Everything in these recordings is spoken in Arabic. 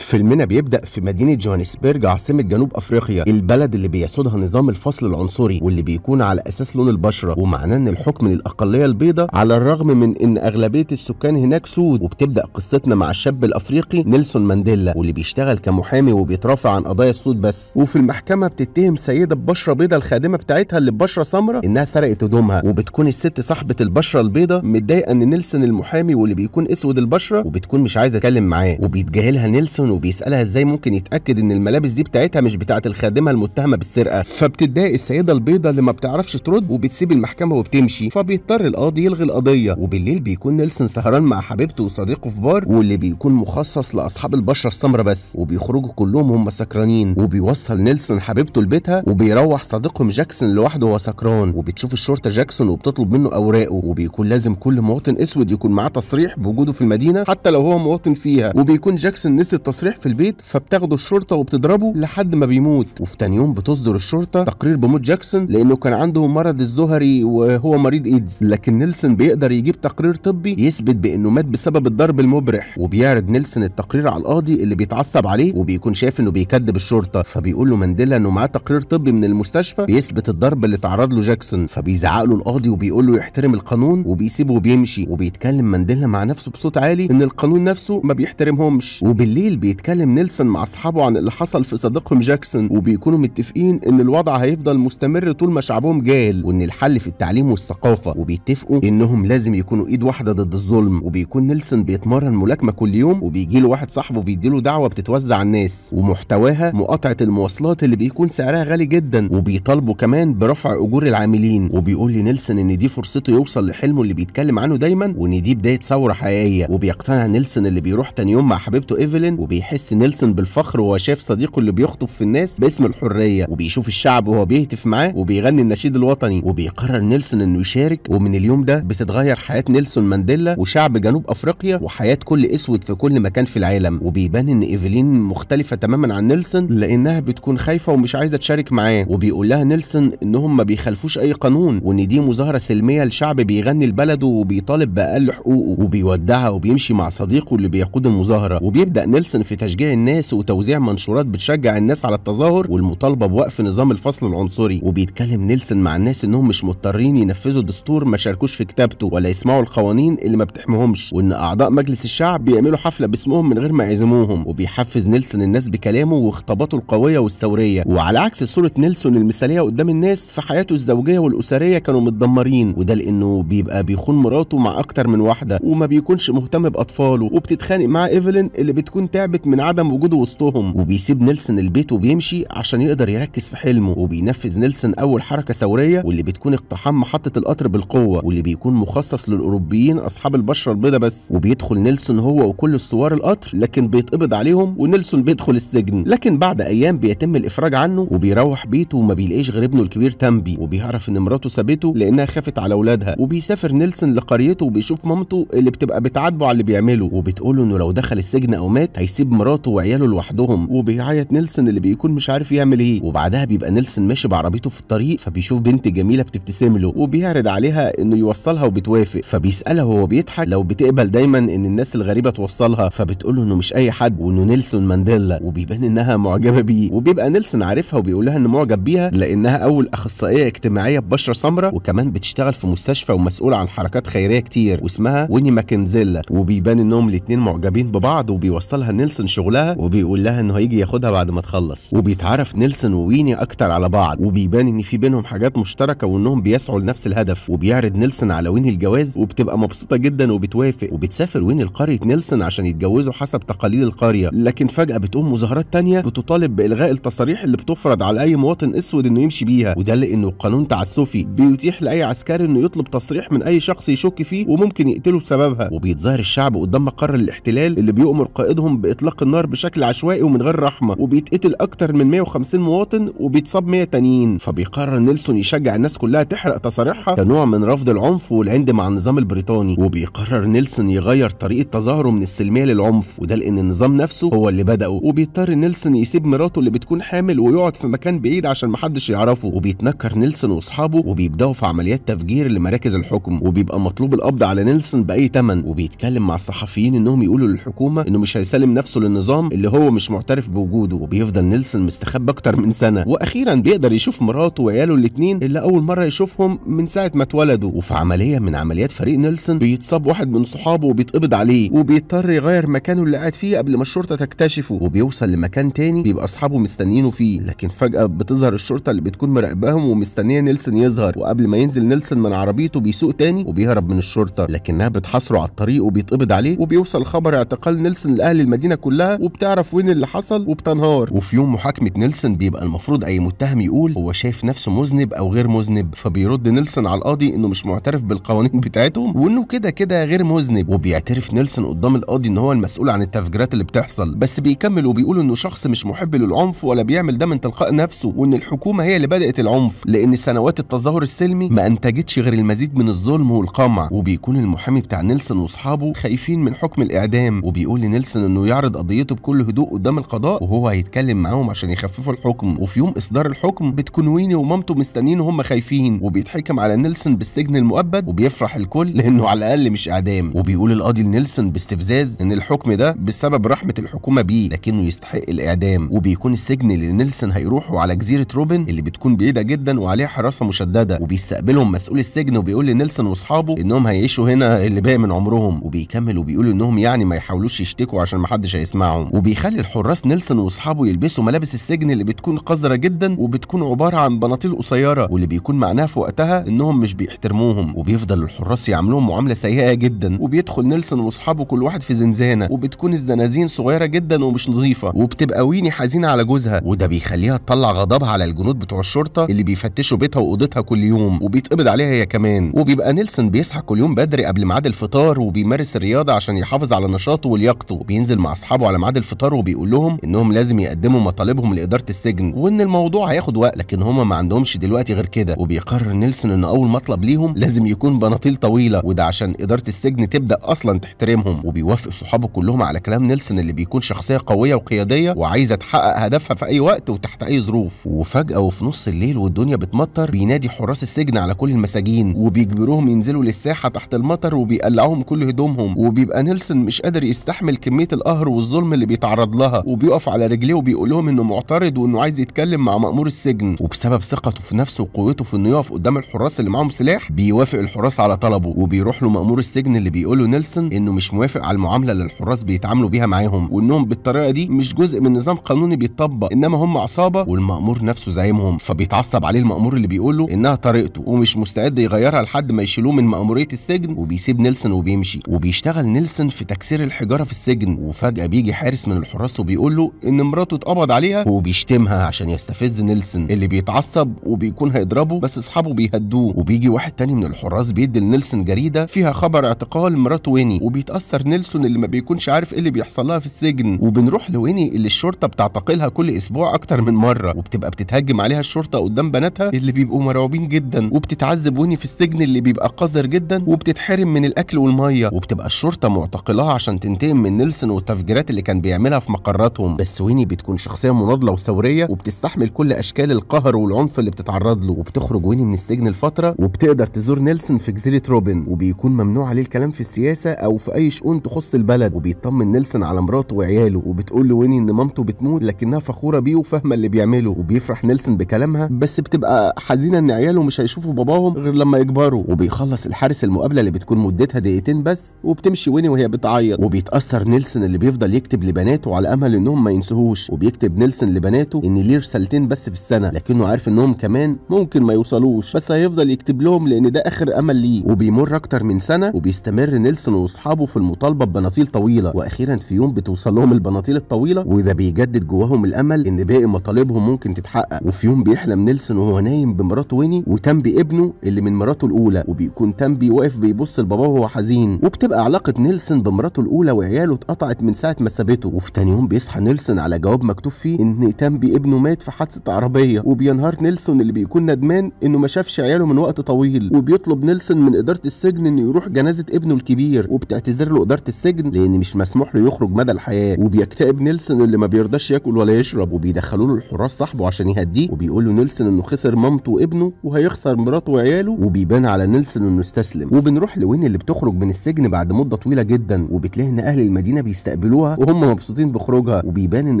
فيلمنا بيبدا في مدينه جوهانسبرج عاصمه جنوب افريقيا البلد اللي بيسودها نظام الفصل العنصري واللي بيكون على اساس لون البشره ومعناه ان الحكم للاقليه البيضاء على الرغم من ان اغلبيه السكان هناك سود وبتبدا قصتنا مع الشاب الافريقي نيلسون مانديلا واللي بيشتغل كمحامي وبيترافع عن قضايا السود بس وفي المحكمه بتتهم سيده ببشره بيضاء الخادمه بتاعتها اللي ببشره سمراء انها سرقت هدومها وبتكون الست صاحبه البشره البيضاء متضايقه ان نيلسون المحامي واللي بيكون اسود البشره وبتكون مش عايزه تكلم معاه وبيتجاهلها نيلسون القانون وبيسالها ازاي ممكن يتاكد ان الملابس دي بتاعتها مش بتاعه الخادمه المتهمه بالسرقه فبتتضايق السيده البيضه اللي ما بتعرفش ترد وبتسيب المحكمه وبتمشي فبيضطر القاضي يلغي القضيه وبالليل بيكون نيلسون سهران مع حبيبته وصديقه في بار واللي بيكون مخصص لاصحاب البشره السمراء بس وبيخرجوا كلهم هم سكرانين وبيوصل نيلسون حبيبته لبيتها وبيروح صديقهم جاكسون لوحده وهو سكران وبتشوف الشرطه جاكسون وبتطلب منه اوراقه وبيكون لازم كل مواطن اسود يكون معاه تصريح بوجوده في المدينه حتى لو هو مواطن فيها وبيكون جاكسون نسي التصريح تصريح في البيت فبتاخده الشرطه وبتضربه لحد ما بيموت وفي تاني يوم بتصدر الشرطه تقرير بموت جاكسون لانه كان عنده مرض الزهري وهو مريض ايدز لكن نيلسون بيقدر يجيب تقرير طبي يثبت بانه مات بسبب الضرب المبرح وبيعرض نيلسون التقرير على القاضي اللي بيتعصب عليه وبيكون شايف انه بيكذب الشرطه فبيقول له مانديلا انه معاه تقرير طبي من المستشفى بيثبت الضرب اللي تعرض له جاكسون فبيزعق له القاضي وبيقول له يحترم القانون وبيسيبه وبيمشي وبيتكلم مانديلا مع نفسه بصوت عالي ان القانون نفسه ما بيحترمهمش وبالليل بيتكلم نيلسون مع اصحابه عن اللي حصل في صديقهم جاكسون وبيكونوا متفقين ان الوضع هيفضل مستمر طول ما شعبهم جاهل وان الحل في التعليم والثقافه وبيتفقوا انهم لازم يكونوا ايد واحده ضد الظلم وبيكون نيلسون بيتمرن ملاكمه كل يوم وبيجي له واحد صاحبه بيديله دعوه بتتوزع على الناس ومحتواها مقاطعه المواصلات اللي بيكون سعرها غالي جدا وبيطالبوا كمان برفع اجور العاملين وبيقول لنيلسون ان دي فرصته يوصل لحلمه اللي بيتكلم عنه دايما وان دي بدايه ثوره حقيقيه وبيقتنع نيلسون اللي بيروح تاني يوم مع حبيبته ايفلين وبيحس نيلسون بالفخر وهو شايف صديقه اللي بيخطب في الناس باسم الحريه وبيشوف الشعب وهو بيهتف معاه وبيغني النشيد الوطني وبيقرر نيلسون انه يشارك ومن اليوم ده بتتغير حياه نيلسون مانديلا وشعب جنوب افريقيا وحياه كل اسود في كل مكان في العالم وبيبان ان ايفلين مختلفه تماما عن نيلسون لانها بتكون خايفه ومش عايزه تشارك معاه وبيقول لها نيلسون انهم ما بيخالفوش اي قانون وان دي مظاهره سلميه لشعب بيغني لبلده وبيطالب باقل حقوقه وبيودعها وبيمشي مع صديقه اللي بيقود المظاهره وبيبدا نيلسون متمكن في تشجيع الناس وتوزيع منشورات بتشجع الناس على التظاهر والمطالبه بوقف نظام الفصل العنصري وبيتكلم نيلسون مع الناس انهم مش مضطرين ينفذوا دستور ما شاركوش في كتابته ولا يسمعوا القوانين اللي ما بتحميهمش وان اعضاء مجلس الشعب بيعملوا حفله باسمهم من غير ما يعزموهم وبيحفز نيلسون الناس بكلامه وخطاباته القويه والثوريه وعلى عكس صوره نيلسون المثاليه قدام الناس في حياته الزوجيه والاسريه كانوا متدمرين وده لانه بيبقى بيخون مراته مع اكتر من واحده وما بيكونش مهتم باطفاله وبتتخانق مع ايفلين اللي بتكون تعب ثابت من عدم وجوده وسطهم وبيسيب نيلسون البيت وبيمشي عشان يقدر يركز في حلمه وبينفذ نيلسون اول حركه ثوريه واللي بتكون اقتحام محطه القطر بالقوه واللي بيكون مخصص للاوروبيين اصحاب البشره البيضاء بس وبيدخل نيلسون هو وكل الثوار القطر لكن بيتقبض عليهم ونيلسون بيدخل السجن لكن بعد ايام بيتم الافراج عنه وبيروح بيته وما بيلاقيش غير ابنه الكبير تامبي وبيعرف ان مراته سابته لانها خافت على اولادها وبيسافر نيلسون لقريته وبيشوف مامته اللي بتبقى بتعاتبه على اللي بيعمله وبتقول له انه لو دخل السجن او مات هيسيب بيسيب مراته وعياله لوحدهم وبيعيط نيلسون اللي بيكون مش عارف يعمل ايه وبعدها بيبقى نيلسون ماشي بعربيته في الطريق فبيشوف بنت جميله بتبتسم له وبيعرض عليها انه يوصلها وبتوافق فبيسالها وهو بيضحك لو بتقبل دايما ان الناس الغريبه توصلها فبتقول له انه مش اي حد وانه نيلسون مانديلا وبيبان انها معجبه بيه وبيبقى نيلسون عارفها وبيقول لها انه معجب بيها لانها اول اخصائيه اجتماعيه ببشره سمراء وكمان بتشتغل في مستشفى ومسؤوله عن حركات خيريه كتير واسمها ويني ماكنزيلا وبيبان انهم الاثنين معجبين ببعض وبيوصلها نيلسون نيلسون شغلها وبيقول لها انه هيجي ياخدها بعد ما تخلص وبيتعرف نيلسون وويني اكتر على بعض وبيبان ان في بينهم حاجات مشتركه وانهم بيسعوا لنفس الهدف وبيعرض نيلسون على ويني الجواز وبتبقى مبسوطه جدا وبتوافق وبتسافر ويني لقريه نيلسون عشان يتجوزوا حسب تقاليد القريه لكن فجاه بتقوم مظاهرات تانية بتطالب بالغاء التصاريح اللي بتفرض على اي مواطن اسود انه يمشي بيها وده لانه قانون تعسفي بيتيح لاي عسكري انه يطلب تصريح من اي شخص يشك فيه وممكن يقتله بسببها وبيتظاهر الشعب قدام مقر الاحتلال اللي بيؤمر قائدهم اطلاق النار بشكل عشوائي ومن غير رحمه وبيتقتل اكتر من 150 مواطن وبيتصاب 100 تانيين فبيقرر نيلسون يشجع الناس كلها تحرق تصاريحها كنوع من رفض العنف والعند مع النظام البريطاني وبيقرر نيلسون يغير طريقه تظاهره من السلميه للعنف وده لان النظام نفسه هو اللي بدأه وبيضطر نيلسون يسيب مراته اللي بتكون حامل ويقعد في مكان بعيد عشان محدش يعرفه وبيتنكر نيلسون واصحابه وبيبداوا في عمليات تفجير لمراكز الحكم وبيبقى مطلوب القبض على نيلسون باي ثمن وبيتكلم مع الصحفيين انهم يقولوا للحكومه انه مش هيسلم نفسه نفسه للنظام اللي هو مش معترف بوجوده وبيفضل نيلسون مستخبي اكتر من سنه واخيرا بيقدر يشوف مراته وعياله الاثنين اللي اول مره يشوفهم من ساعه ما اتولدوا وفي عمليه من عمليات فريق نيلسون بيتصاب واحد من صحابه وبيتقبض عليه وبيضطر يغير مكانه اللي قاعد فيه قبل ما الشرطه تكتشفه وبيوصل لمكان تاني بيبقى اصحابه مستنيينه فيه لكن فجاه بتظهر الشرطه اللي بتكون مراقباهم ومستنيه نيلسون يظهر وقبل ما ينزل نيلسون من عربيته بيسوق تاني وبيهرب من الشرطه لكنها بتحاصره على الطريق وبيتقبض عليه وبيوصل خبر اعتقال نيلسون لاهل المدينه المدينه كلها وبتعرف وين اللي حصل وبتنهار وفي يوم محاكمه نيلسون بيبقى المفروض اي متهم يقول هو شايف نفسه مذنب او غير مذنب فبيرد نيلسون على القاضي انه مش معترف بالقوانين بتاعتهم وانه كده كده غير مذنب وبيعترف نيلسون قدام القاضي ان هو المسؤول عن التفجيرات اللي بتحصل بس بيكمل وبيقول انه شخص مش محب للعنف ولا بيعمل ده من تلقاء نفسه وان الحكومه هي اللي بدات العنف لان سنوات التظاهر السلمي ما انتجتش غير المزيد من الظلم والقمع وبيكون المحامي بتاع نيلسون واصحابه خايفين من حكم الاعدام وبيقول لنيلسون انه يعرف يعرض قضيته بكل هدوء قدام القضاء وهو هيتكلم معاهم عشان يخففوا الحكم وفي يوم اصدار الحكم بتكون ويني ومامته مستنيين وهم خايفين وبيتحكم على نيلسون بالسجن المؤبد وبيفرح الكل لانه على الاقل مش اعدام وبيقول القاضي لنيلسون باستفزاز ان الحكم ده بسبب رحمه الحكومه بيه لكنه يستحق الاعدام وبيكون السجن اللي نيلسون هيروحه على جزيره روبن اللي بتكون بعيده جدا وعليها حراسه مشدده وبيستقبلهم مسؤول السجن وبيقول لنيلسون واصحابه انهم هيعيشوا هنا اللي باقي من عمرهم وبيكمل وبيقول انهم يعني ما يحاولوش يشتكوا عشان ما محدش هيسمعهم وبيخلي الحراس نيلسون واصحابه يلبسوا ملابس السجن اللي بتكون قذره جدا وبتكون عباره عن بناطيل قصيره واللي بيكون معناها في وقتها انهم مش بيحترموهم وبيفضل الحراس يعاملوهم معامله سيئه جدا وبيدخل نيلسون واصحابه كل واحد في زنزانه وبتكون الزنازين صغيره جدا ومش نظيفه وبتبقى ويني حزينه على جوزها وده بيخليها تطلع غضبها على الجنود بتوع الشرطه اللي بيفتشوا بيتها واوضتها كل يوم وبيتقبض عليها هي كمان وبيبقى نيلسون بيصحى كل يوم بدري قبل ميعاد الفطار وبيمارس الرياضه عشان يحافظ على نشاطه ولياقته وبينزل مع اصحابه على ميعاد الفطار وبيقول لهم انهم لازم يقدموا مطالبهم لاداره السجن وان الموضوع هياخد وقت لكن هما ما عندهمش دلوقتي غير كده وبيقرر نيلسون ان اول مطلب ليهم لازم يكون بناطيل طويله وده عشان اداره السجن تبدا اصلا تحترمهم وبيوافق صحابه كلهم على كلام نيلسون اللي بيكون شخصيه قويه وقياديه وعايزه تحقق هدفها في اي وقت وتحت اي ظروف وفجاه وفي نص الليل والدنيا بتمطر بينادي حراس السجن على كل المساجين وبيجبروهم ينزلوا للساحه تحت المطر وبيقلعوهم كل هدومهم وبيبقى نيلسون مش قادر يستحمل كميه القهر والظلم اللي بيتعرض لها وبيقف على رجليه وبيقول لهم انه معترض وانه عايز يتكلم مع مأمور السجن وبسبب ثقته في نفسه وقوته في انه يقف قدام الحراس اللي معاهم سلاح بيوافق الحراس على طلبه وبيروح له مأمور السجن اللي بيقول له نيلسون انه مش موافق على المعامله اللي الحراس بيتعاملوا بيها معاهم وانهم بالطريقه دي مش جزء من نظام قانوني بيتطبق انما هم عصابه والمأمور نفسه زعيمهم فبيتعصب عليه المأمور اللي بيقول له انها طريقته ومش مستعد يغيرها لحد ما يشيلوه من مأموريه السجن وبيسيب نيلسون وبيمشي وبيشتغل نيلسون في تكسير الحجاره في السجن وفجاه فجأة بيجي حارس من الحراس وبيقول له إن مراته اتقبض عليها وبيشتمها عشان يستفز نيلسون اللي بيتعصب وبيكون هيضربه بس أصحابه بيهدوه وبيجي واحد تاني من الحراس بيدي لنيلسون جريدة فيها خبر اعتقال مراته ويني وبيتأثر نيلسون اللي ما بيكونش عارف إيه اللي بيحصل لها في السجن وبنروح لويني اللي الشرطة بتعتقلها كل أسبوع أكتر من مرة وبتبقى بتتهجم عليها الشرطة قدام بناتها اللي بيبقوا مرعوبين جدا وبتتعذب ويني في السجن اللي بيبقى قذر جدا وبتتحرم من الأكل والمية وبتبقى الشرطة معتقلاها عشان تنتقم من نيلسون والتفجير التهجيرات اللي كان بيعملها في مقراتهم بس ويني بتكون شخصيه مناضله وثوريه وبتستحمل كل اشكال القهر والعنف اللي بتتعرض له وبتخرج ويني من السجن لفتره وبتقدر تزور نيلسون في جزيره روبن وبيكون ممنوع عليه الكلام في السياسه او في اي شؤون تخص البلد وبيطمن نيلسون على مراته وعياله وبتقول له ويني ان مامته بتموت لكنها فخوره بيه وفاهمه اللي بيعمله وبيفرح نيلسون بكلامها بس بتبقى حزينه ان عياله مش هيشوفوا باباهم غير لما يكبروا وبيخلص الحارس المقابله اللي بتكون مدتها دقيقتين بس وبتمشي ويني وهي بتعيط وبيتاثر نيلسون اللي بيفضل بيفضل يكتب لبناته على امل انهم ما ينسوهوش وبيكتب نيلسون لبناته ان ليه رسالتين بس في السنه لكنه عارف انهم كمان ممكن ما يوصلوش بس هيفضل يكتب لهم لان ده اخر امل ليه وبيمر اكتر من سنه وبيستمر نيلسون واصحابه في المطالبه ببناطيل طويله واخيرا في يوم بتوصل لهم البناطيل الطويله وده بيجدد جواهم الامل ان باقي مطالبهم ممكن تتحقق وفي يوم بيحلم نيلسون وهو نايم بمراته ويني وتنبي ابنه اللي من مراته الاولى وبيكون تنبي واقف بيبص لباباه وهو حزين وبتبقى علاقه نيلسون بمراته الاولى وعياله اتقطعت من سنة ساعة ما سابته وفي تاني يوم بيصحى نيلسون على جواب مكتوب فيه ان تامبي ابنه مات في حادثة عربية وبينهار نيلسون اللي بيكون ندمان انه ما شافش عياله من وقت طويل وبيطلب نيلسون من إدارة السجن انه يروح جنازة ابنه الكبير وبتعتذر له إدارة السجن لأن مش مسموح له يخرج مدى الحياة وبيكتئب نيلسون اللي ما بيرضاش ياكل ولا يشرب وبيدخلوا له الحراس صاحبه عشان يهديه وبيقول له نيلسون انه خسر مامته وابنه وهيخسر مراته وعياله وبيبان على نيلسون انه استسلم وبنروح لوين اللي بتخرج من السجن بعد مدة طويلة جدا وبتلاقي ان أهل المدينة بيستقبلوا بيعملوها وهم مبسوطين بخروجها وبيبان ان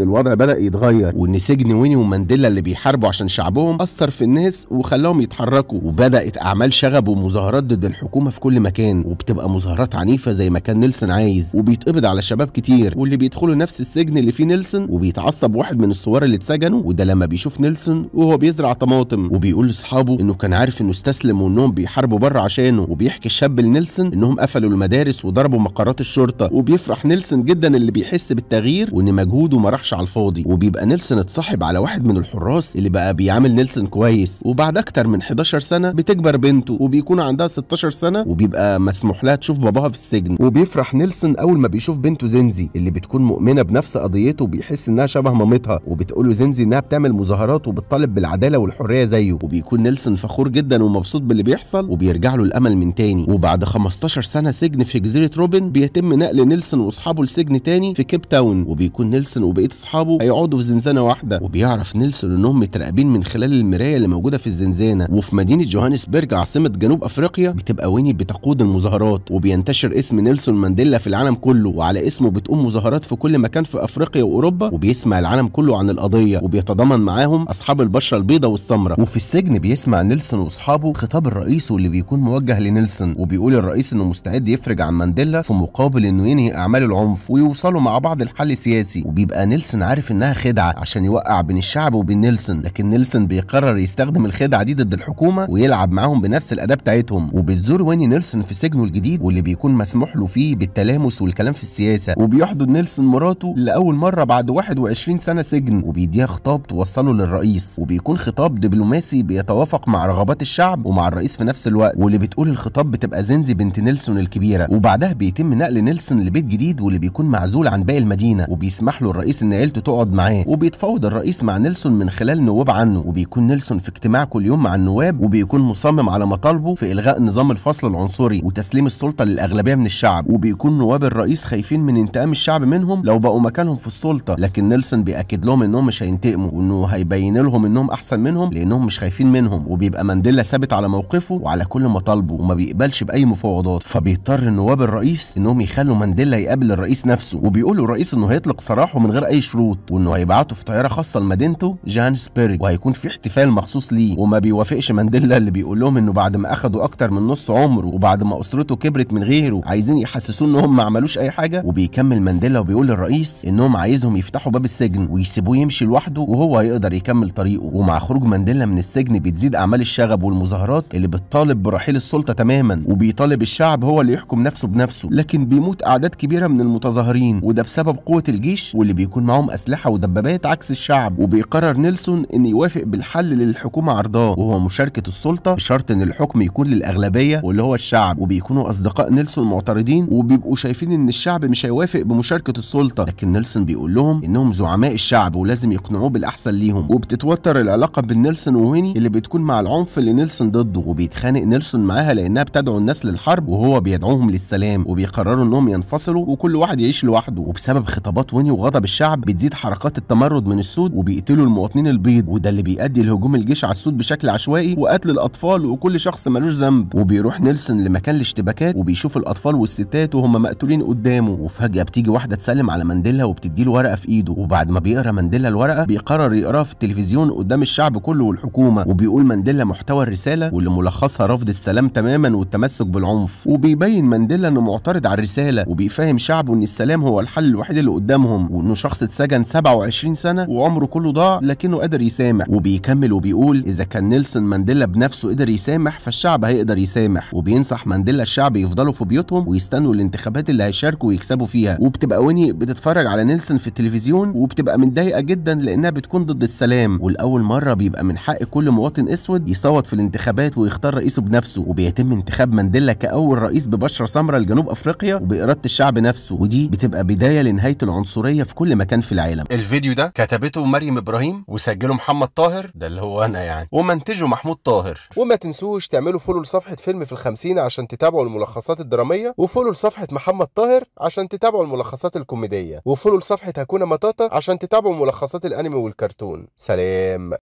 الوضع بدا يتغير وان سجن ويني ومانديلا اللي بيحاربوا عشان شعبهم اثر في الناس وخلاهم يتحركوا وبدات اعمال شغب ومظاهرات ضد الحكومه في كل مكان وبتبقى مظاهرات عنيفه زي ما كان نيلسون عايز وبيتقبض على شباب كتير واللي بيدخلوا نفس السجن اللي فيه نيلسون وبيتعصب واحد من الصور اللي اتسجنوا وده لما بيشوف نيلسون وهو بيزرع طماطم وبيقول لاصحابه انه كان عارف انه استسلم وانهم بيحاربوا بره عشانه وبيحكي الشاب لنيلسون انهم قفلوا المدارس وضربوا مقرات الشرطه وبيفرح نيلسون جدا اللي بيحس بالتغيير وان مجهوده ما راحش على الفاضي وبيبقى نيلسون اتصاحب على واحد من الحراس اللي بقى بيعامل نيلسون كويس وبعد اكتر من 11 سنه بتكبر بنته وبيكون عندها 16 سنه وبيبقى مسموح لها تشوف باباها في السجن وبيفرح نيلسون اول ما بيشوف بنته زنزي اللي بتكون مؤمنه بنفس قضيته وبيحس انها شبه مامتها وبتقول له زنزي انها بتعمل مظاهرات وبتطالب بالعداله والحريه زيه وبيكون نيلسون فخور جدا ومبسوط باللي بيحصل وبيرجع له الامل من تاني وبعد 15 سنه سجن في جزيره روبن بيتم نقل نيلسون واصحابه لسجن تاني تاني في كيب تاون وبيكون نيلسون وبقيه اصحابه هيقعدوا في زنزانه واحده وبيعرف نيلسون انهم متراقبين من خلال المرايه اللي موجوده في الزنزانه وفي مدينه جوهانسبرج عاصمه جنوب افريقيا بتبقى ويني بتقود المظاهرات وبينتشر اسم نيلسون مانديلا في العالم كله وعلى اسمه بتقوم مظاهرات في كل مكان في افريقيا واوروبا وبيسمع العالم كله عن القضيه وبيتضامن معاهم اصحاب البشره البيضاء والسمراء وفي السجن بيسمع نيلسون واصحابه خطاب الرئيس واللي بيكون موجه لنيلسون وبيقول الرئيس انه مستعد يفرج عن مانديلا في مقابل انه ينهي اعمال العنف ويوصل بيوصلوا مع بعض لحل سياسي وبيبقى نيلسون عارف انها خدعه عشان يوقع بين الشعب وبين نيلسون لكن نيلسون بيقرر يستخدم الخدعه دي ضد الحكومه ويلعب معاهم بنفس الاداه بتاعتهم وبتزور ويني نيلسون في سجنه الجديد واللي بيكون مسموح له فيه بالتلامس والكلام في السياسه وبيحضن نيلسون مراته لاول مره بعد 21 سنه سجن وبيديها خطاب توصله للرئيس وبيكون خطاب دبلوماسي بيتوافق مع رغبات الشعب ومع الرئيس في نفس الوقت واللي بتقول الخطاب بتبقى زنزي بنت نيلسون الكبيره وبعدها بيتم نقل نيلسون لبيت جديد واللي بيكون معزول معزول عن باقي المدينه وبيسمح له الرئيس ان عيلته تقعد معاه وبيتفاوض الرئيس مع نيلسون من خلال نواب عنه وبيكون نيلسون في اجتماع كل يوم مع النواب وبيكون مصمم على مطالبه في الغاء نظام الفصل العنصري وتسليم السلطه للاغلبيه من الشعب وبيكون نواب الرئيس خايفين من انتقام الشعب منهم لو بقوا مكانهم في السلطه لكن نيلسون بياكد لهم انهم مش هينتقموا وانه هيبين لهم انهم احسن منهم لانهم مش خايفين منهم وبيبقى مانديلا ثابت على موقفه وعلى كل مطالبه وما بيقبلش باي مفاوضات فبيضطر نواب الرئيس انهم يخلوا مانديلا يقابل الرئيس نفسه وبيقولوا الرئيس انه هيطلق سراحه من غير اي شروط وانه هيبعته في طياره خاصه لمدينته جوهانسبرج وهيكون في احتفال مخصوص ليه وما بيوافقش مانديلا اللي بيقول لهم انه بعد ما اخدوا اكتر من نص عمره وبعد ما اسرته كبرت من غيره عايزين يحسسوه انهم ما عملوش اي حاجه وبيكمل مانديلا وبيقول للرئيس انهم عايزهم يفتحوا باب السجن ويسيبوه يمشي لوحده وهو هيقدر يكمل طريقه ومع خروج مانديلا من السجن بتزيد اعمال الشغب والمظاهرات اللي بتطالب برحيل السلطه تماما وبيطالب الشعب هو اللي يحكم نفسه بنفسه لكن بيموت اعداد كبيره من المتظاهرين المسلمين وده بسبب قوة الجيش واللي بيكون معاهم أسلحة ودبابات عكس الشعب وبيقرر نيلسون إن يوافق بالحل اللي الحكومة عرضاه وهو مشاركة السلطة بشرط إن الحكم يكون للأغلبية واللي هو الشعب وبيكونوا أصدقاء نيلسون معترضين وبيبقوا شايفين إن الشعب مش هيوافق بمشاركة السلطة لكن نيلسون بيقول لهم إنهم زعماء الشعب ولازم يقنعوه بالأحسن ليهم وبتتوتر العلاقة بين نيلسون وهيني اللي بتكون مع العنف اللي نيلسون ضده وبيتخانق نيلسون معاها لأنها بتدعو الناس للحرب وهو بيدعوهم للسلام وبيقرروا إنهم ينفصلوا وكل واحد يعيش لوحده لوحده وبسبب خطابات ويني وغضب الشعب بتزيد حركات التمرد من السود وبيقتلوا المواطنين البيض وده اللي بيؤدي لهجوم الجيش على السود بشكل عشوائي وقتل الاطفال وكل شخص ملوش ذنب وبيروح نيلسون لمكان الاشتباكات وبيشوف الاطفال والستات وهم مقتولين قدامه وفجاه بتيجي واحده تسلم على مانديلا وبتدي له ورقه في ايده وبعد ما بيقرا مانديلا الورقه بيقرر يقراها في التلفزيون قدام الشعب كله والحكومه وبيقول مانديلا محتوى الرساله واللي ملخصها رفض السلام تماما والتمسك بالعنف وبيبين مانديلا انه معترض على الرساله وبيفهم شعبه ان السلام الإعدام هو الحل الوحيد اللي قدامهم وإنه شخص اتسجن 27 سنة وعمره كله ضاع لكنه قادر يسامح وبيكمل وبيقول إذا كان نيلسون مانديلا بنفسه قدر يسامح فالشعب هيقدر يسامح وبينصح مانديلا الشعب يفضلوا في بيوتهم ويستنوا الانتخابات اللي هيشاركوا ويكسبوا فيها وبتبقى ويني بتتفرج على نيلسون في التلفزيون وبتبقى متضايقة جدا لأنها بتكون ضد السلام والأول مرة بيبقى من حق كل مواطن أسود يصوت في الانتخابات ويختار رئيسه بنفسه وبيتم انتخاب مانديلا كأول رئيس ببشرة سمراء لجنوب أفريقيا وبإرادة الشعب نفسه ودي بتبقى تبقى بدايه لنهايه العنصريه في كل مكان في العالم الفيديو ده كتبته مريم ابراهيم وسجله محمد طاهر ده اللي هو انا يعني ومنتجه محمود طاهر وما تنسوش تعملوا فولو لصفحه فيلم في الخمسين عشان تتابعوا الملخصات الدراميه وفولو لصفحه محمد طاهر عشان تتابعوا الملخصات الكوميديه وفولو لصفحه هكونا مطاطا عشان تتابعوا ملخصات الانمي والكرتون سلام